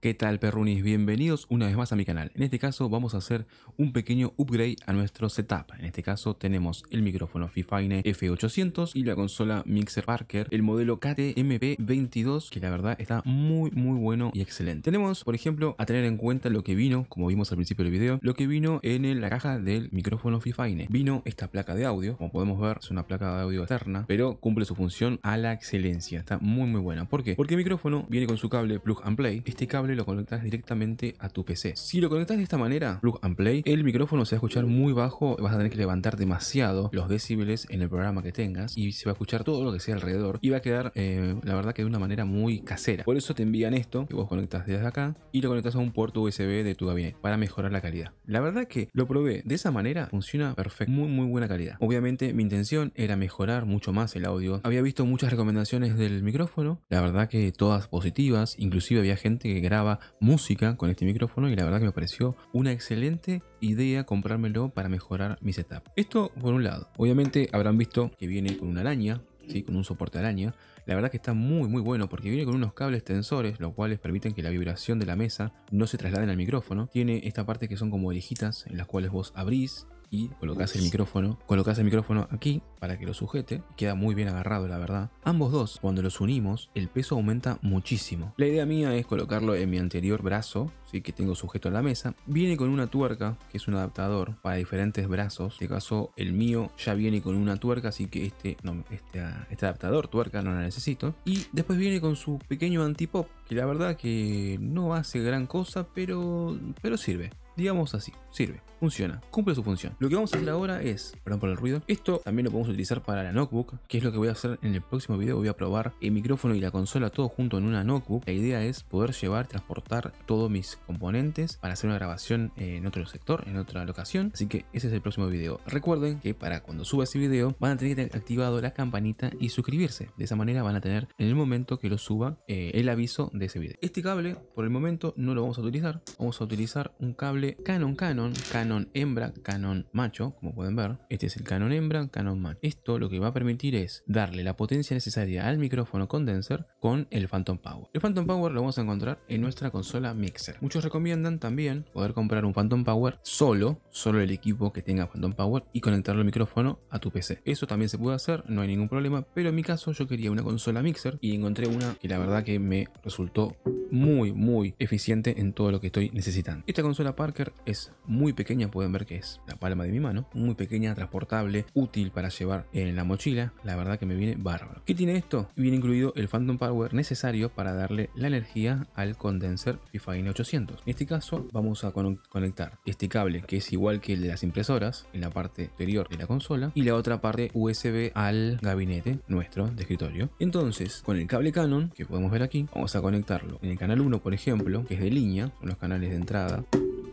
¿Qué tal perrunis? Bienvenidos una vez más a mi canal. En este caso vamos a hacer un pequeño upgrade a nuestro setup. En este caso tenemos el micrófono Fifine F800 y la consola Mixer Parker, el modelo KTMP22 que la verdad está muy muy bueno y excelente. Tenemos por ejemplo a tener en cuenta lo que vino, como vimos al principio del video, lo que vino en la caja del micrófono Fifine. Vino esta placa de audio, como podemos ver es una placa de audio externa, pero cumple su función a la excelencia. Está muy muy buena. ¿Por qué? Porque el micrófono viene con su cable plug and play. Este cable y lo conectas directamente a tu PC. Si lo conectas de esta manera, plug and play, el micrófono se va a escuchar muy bajo, vas a tener que levantar demasiado los decibeles en el programa que tengas y se va a escuchar todo lo que sea alrededor y va a quedar, eh, la verdad que de una manera muy casera. Por eso te envían esto, que vos conectas desde acá y lo conectas a un puerto USB de tu gabinete para mejorar la calidad. La verdad que lo probé de esa manera, funciona perfecto, muy muy buena calidad. Obviamente mi intención era mejorar mucho más el audio. Había visto muchas recomendaciones del micrófono, la verdad que todas positivas, inclusive había gente que graba música con este micrófono y la verdad que me pareció una excelente idea comprármelo para mejorar mi setup. Esto por un lado. Obviamente habrán visto que viene con una araña, ¿sí? con un soporte araña. La verdad que está muy muy bueno porque viene con unos cables tensores, los cuales permiten que la vibración de la mesa no se traslade al micrófono. Tiene esta parte que son como orejitas en las cuales vos abrís y colocas el micrófono, colocas el micrófono aquí para que lo sujete, queda muy bien agarrado la verdad. Ambos dos, cuando los unimos, el peso aumenta muchísimo. La idea mía es colocarlo en mi anterior brazo, ¿sí? que tengo sujeto a la mesa. Viene con una tuerca, que es un adaptador para diferentes brazos. En este caso, el mío ya viene con una tuerca, así que este, no, este, este adaptador tuerca no la necesito. Y después viene con su pequeño antipop, que la verdad que no hace gran cosa, pero, pero sirve. Digamos así sirve, funciona, cumple su función. Lo que vamos a hacer ahora es, perdón por el ruido, esto también lo podemos utilizar para la notebook, que es lo que voy a hacer en el próximo video, voy a probar el micrófono y la consola todo junto en una notebook. La idea es poder llevar, transportar todos mis componentes para hacer una grabación en otro sector, en otra locación, así que ese es el próximo video. Recuerden que para cuando suba ese video van a tener activado la campanita y suscribirse, de esa manera van a tener en el momento que lo suba eh, el aviso de ese video. Este cable por el momento no lo vamos a utilizar, vamos a utilizar un cable Canon Canon canon, hembra, canon macho, como pueden ver. Este es el canon hembra, canon macho. Esto lo que va a permitir es darle la potencia necesaria al micrófono condenser con el Phantom Power. El Phantom Power lo vamos a encontrar en nuestra consola Mixer. Muchos recomiendan también poder comprar un Phantom Power solo, solo el equipo que tenga Phantom Power y conectarlo al micrófono a tu PC. Eso también se puede hacer, no hay ningún problema, pero en mi caso yo quería una consola Mixer y encontré una que la verdad que me resultó muy muy eficiente en todo lo que estoy necesitando. Esta consola Parker es muy pequeña, pueden ver que es la palma de mi mano, muy pequeña, transportable, útil para llevar en la mochila, la verdad que me viene bárbaro. ¿Qué tiene esto? Viene incluido el Phantom Power necesario para darle la energía al condenser FIFA 800 En este caso vamos a conectar este cable que es igual que el de las impresoras en la parte exterior de la consola y la otra parte USB al gabinete nuestro de escritorio. Entonces con el cable Canon que podemos ver aquí vamos a conectarlo en el canal 1 por ejemplo que es de línea, los canales de entrada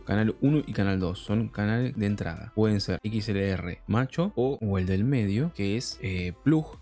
Canal 1 y Canal 2 son canales de entrada. Pueden ser XLR macho o, el del medio, que es eh, plug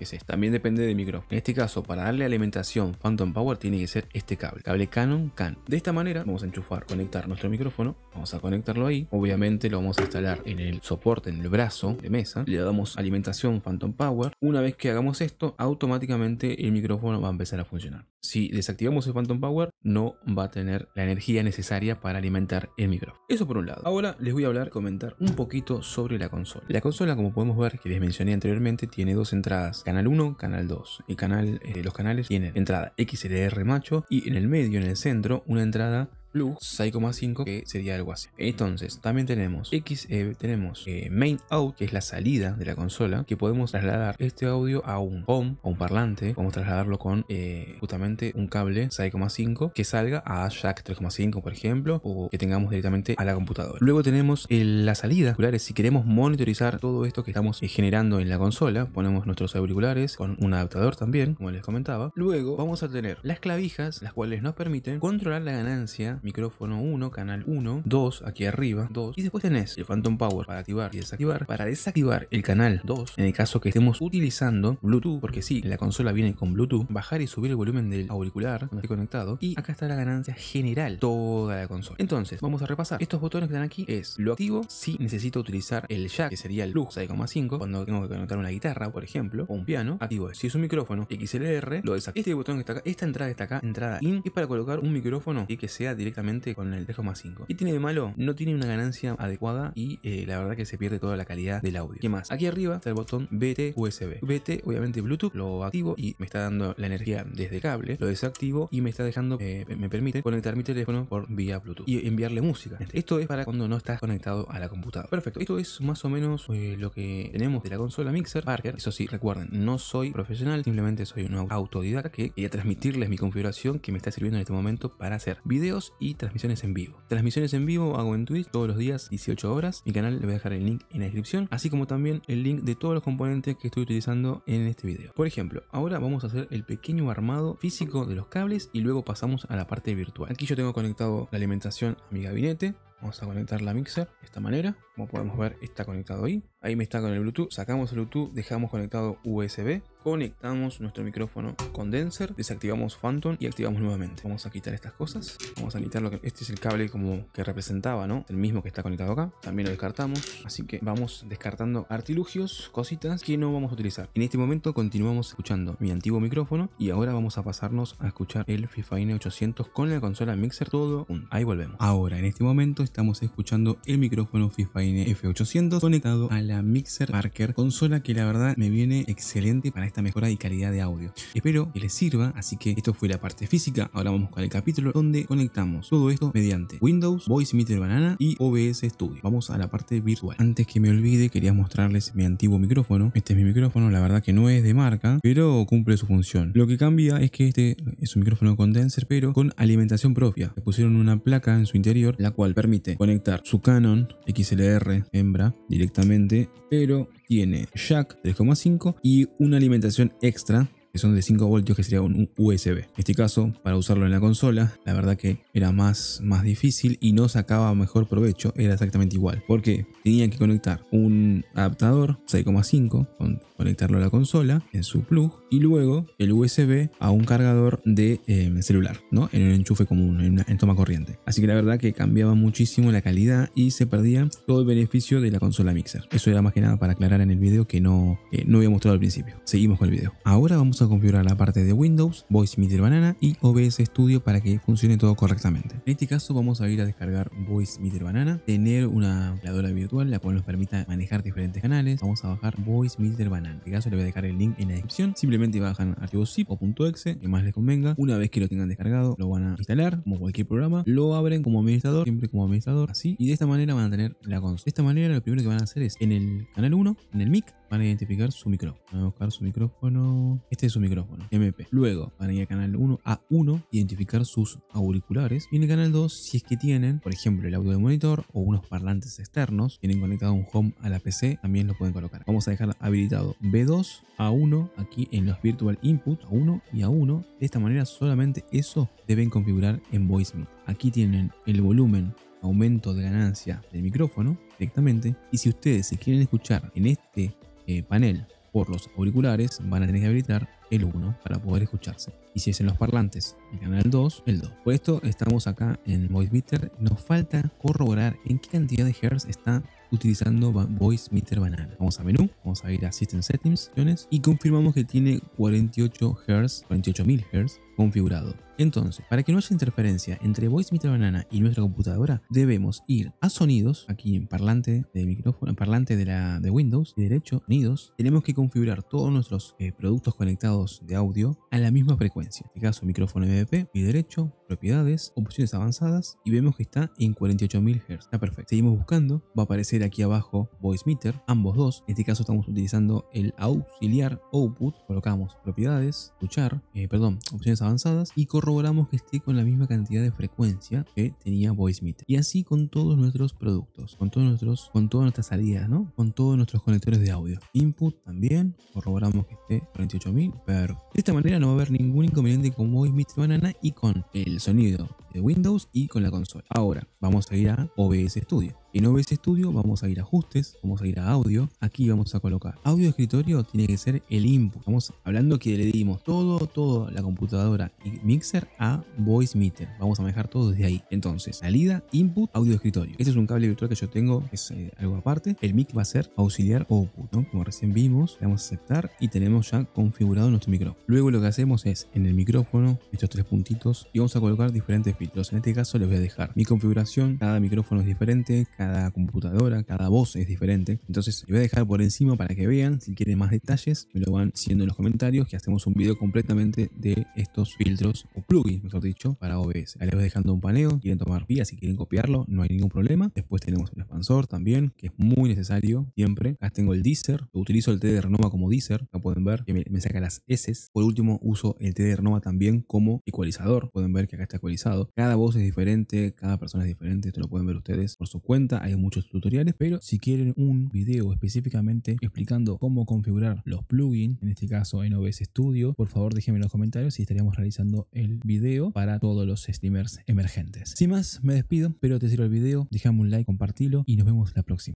es También depende del micrófono. En este caso, para darle alimentación Phantom Power tiene que ser este cable. Cable Canon CAN. De esta manera vamos a enchufar, conectar nuestro micrófono. Vamos a conectarlo ahí. Obviamente lo vamos a instalar en el soporte, en el brazo de mesa. Le damos alimentación Phantom Power. Una vez que hagamos esto, automáticamente el micrófono va a empezar a funcionar. Si desactivamos el Phantom Power, no va a tener la energía necesaria para alimentar el micrófono. Eso por un lado. Ahora les voy a hablar, comentar un poquito sobre la consola. La consola, como podemos ver, que les mencioné anteriormente, tiene dos entradas, canal 1, canal 2. Y canal, eh, los canales tienen entrada XLR macho y en el medio, en el centro, una entrada blue 6,5 que sería algo así. Entonces, también tenemos XE, tenemos eh, main out, que es la salida de la consola, que podemos trasladar este audio a un home, o un parlante, podemos trasladarlo con eh, justamente un cable 6,5 que salga a jack 3,5 por ejemplo, o que tengamos directamente a la computadora. Luego tenemos eh, la salida auriculares, si queremos monitorizar todo esto que estamos generando en la consola, ponemos nuestros auriculares con un adaptador también, como les comentaba. Luego vamos a tener las clavijas, las cuales nos permiten controlar la ganancia micrófono 1, canal 1, 2, aquí arriba, 2. Y después tenés el Phantom Power para activar y desactivar. Para desactivar el canal 2, en el caso que estemos utilizando Bluetooth, porque sí, la consola viene con Bluetooth, bajar y subir el volumen del auricular cuando esté conectado. Y acá está la ganancia general, toda la consola. Entonces, vamos a repasar. Estos botones que están aquí es lo activo si necesito utilizar el jack, que sería el plus 6,5, cuando tengo que conectar una guitarra, por ejemplo, o un piano. Activo si es un micrófono XLR, lo desactivo. Este botón que está acá, esta entrada que está acá, entrada in, es para colocar un micrófono y que sea directamente con el 3,5. y tiene de malo? No tiene una ganancia adecuada y eh, la verdad que se pierde toda la calidad del audio. ¿Qué más? Aquí arriba está el botón BT USB. BT, obviamente Bluetooth, lo activo y me está dando la energía desde cable, lo desactivo y me está dejando, eh, me permite conectar mi teléfono por vía Bluetooth y enviarle música. Esto es para cuando no estás conectado a la computadora. Perfecto, esto es más o menos eh, lo que tenemos de la consola Mixer Parker. Eso sí, recuerden, no soy profesional, simplemente soy un autodidacta que quería transmitirles mi configuración que me está sirviendo en este momento para hacer videos transmisiones en vivo. Transmisiones en vivo hago en Twitch todos los días 18 horas. Mi canal le voy a dejar el link en la descripción, así como también el link de todos los componentes que estoy utilizando en este video. Por ejemplo, ahora vamos a hacer el pequeño armado físico de los cables y luego pasamos a la parte virtual. Aquí yo tengo conectado la alimentación a mi gabinete, Vamos a conectar la mixer de esta manera. Como podemos ver, está conectado ahí. Ahí me está con el Bluetooth. Sacamos el Bluetooth, dejamos conectado USB. Conectamos nuestro micrófono condenser, desactivamos Phantom y activamos nuevamente. Vamos a quitar estas cosas. Vamos a quitar lo que... Este es el cable como que representaba, ¿no? El mismo que está conectado acá. También lo descartamos. Así que vamos descartando artilugios, cositas que no vamos a utilizar. En este momento continuamos escuchando mi antiguo micrófono y ahora vamos a pasarnos a escuchar el FIFA N800 con la consola Mixer todo. Ahí volvemos. Ahora, en este momento estamos escuchando el micrófono FIFINE F800 conectado a la Mixer Parker. consola que la verdad me viene excelente para esta mejora y calidad de audio. Espero que les sirva, así que esto fue la parte física, ahora vamos con el capítulo donde conectamos todo esto mediante Windows, Voice Banana y OBS Studio. Vamos a la parte virtual. Antes que me olvide, quería mostrarles mi antiguo micrófono. Este es mi micrófono, la verdad que no es de marca, pero cumple su función. Lo que cambia es que este es un micrófono condenser, pero con alimentación propia. Le pusieron una placa en su interior, la cual permite conectar su Canon XLR hembra directamente, pero tiene jack 3,5 y una alimentación extra que son de 5 voltios, que sería un USB. En este caso, para usarlo en la consola, la verdad que era más, más difícil y no sacaba mejor provecho, era exactamente igual. Porque tenía que conectar un adaptador 6,5 con conectarlo a la consola en su plug y luego el USB a un cargador de em, celular, ¿no? En un enchufe común, en, toma corriente. Así que la verdad que cambiaba muchísimo la calidad y se perdía todo el beneficio de la consola mixer. Eso era más que nada para aclarar en el video que no, eh, no había mostrado al principio. Seguimos con el video. Ahora vamos a configurar la parte de Windows, Voice Meter Banana y OBS Studio para que funcione todo correctamente. En este caso vamos a ir a descargar Voice Meter Banana, tener una creadora virtual la cual nos permita manejar diferentes canales. Vamos a bajar Voice Meter Banana en este caso le voy a dejar el link en la descripción. Simplemente bajan archivo zip o .exe, que más les convenga. Una vez que lo tengan descargado, lo van a instalar como cualquier programa. Lo abren como administrador, siempre como administrador, así. Y de esta manera van a tener la consola. De esta manera lo primero que van a hacer es en el canal 1, en el mic, van a identificar su micrófono. Van a buscar su micrófono. Este es su micrófono, MP. Luego van a ir al canal 1 a 1, identificar sus auriculares. Y en el canal 2, si es que tienen, por ejemplo, el audio de monitor o unos parlantes externos, tienen conectado un home a la PC, también lo pueden colocar. Vamos a dejar habilitado B2 a 1 aquí en los virtual Inputs, a 1 y a 1. De esta manera solamente eso deben configurar en VoiceMe. Aquí tienen el volumen aumento de ganancia del micrófono directamente y si ustedes se quieren escuchar en este eh, panel por los auriculares van a tener que habilitar el 1 para poder escucharse. Y si es en los parlantes, el canal 2, el 2. Por esto estamos acá en VoiceMeter. Nos falta corroborar en qué cantidad de hertz está utilizando VoiceMeter Banana. Vamos a menú, vamos a ir a System Settings y confirmamos que tiene 48 Hz, 48.000 Hz configurado. Entonces, para que no haya interferencia entre VoiceMeter Banana y nuestra computadora, debemos ir a sonidos, aquí en parlante de micrófono, parlante de, la, de Windows, y derecho, sonidos, tenemos que configurar todos nuestros eh, productos conectados de audio a la misma frecuencia. En este caso, micrófono mvp, mi derecho, propiedades, opciones avanzadas y vemos que está en 48.000 Hz. Está perfecto. Seguimos buscando. Va a aparecer aquí abajo Voice Meter, ambos dos. En este caso estamos utilizando el auxiliar output. Colocamos propiedades, escuchar, eh, perdón, opciones avanzadas y corroboramos que esté con la misma cantidad de frecuencia que tenía Voice Meter. Y así con todos nuestros productos, con todos nuestros, con todas nuestras salidas, ¿no? Con todos nuestros conectores de audio. Input también, corroboramos que esté 48.000. De esta manera no va a haber ningún inconveniente con Voice Mr. Banana y con el sonido de Windows y con la consola. Ahora, vamos a ir a OBS Studio. En OBS Studio vamos a ir a ajustes, vamos a ir a audio, aquí vamos a colocar audio escritorio tiene que ser el input, vamos hablando que le dimos todo, toda la computadora y mixer a voice meter, vamos a manejar todo desde ahí, entonces salida, input, audio escritorio, este es un cable virtual que yo tengo, es eh, algo aparte, el mic va a ser auxiliar output, como recién vimos, le vamos a aceptar y tenemos ya configurado nuestro micrófono, luego lo que hacemos es en el micrófono, estos tres puntitos y vamos a colocar diferentes filtros, en este caso les voy a dejar mi configuración, cada micrófono es diferente, cada computadora, cada voz es diferente. Entonces, lo voy a dejar por encima para que vean. Si quieren más detalles, me lo van diciendo en los comentarios que hacemos un video completamente de estos filtros o plugins, mejor dicho, para OBS. Ahí les voy dejando un paneo. Quieren tomar vía, si quieren copiarlo, no hay ningún problema. Después tenemos el expansor también, que es muy necesario siempre. Acá tengo el Deezer. Utilizo el TD Renova como Deezer. Acá pueden ver que me, saca las S. Por último, uso el TD Renova también como ecualizador. Pueden ver que acá está ecualizado. Cada voz es diferente, cada persona es diferente. Esto lo pueden ver ustedes por su cuenta hay muchos tutoriales, pero si quieren un video específicamente explicando cómo configurar los plugins, en este caso en OBS Studio, por favor déjenme en los comentarios y estaríamos realizando el video para todos los streamers emergentes. Sin más, me despido, espero te sirva el video, dejame un like, compartilo y nos vemos la próxima.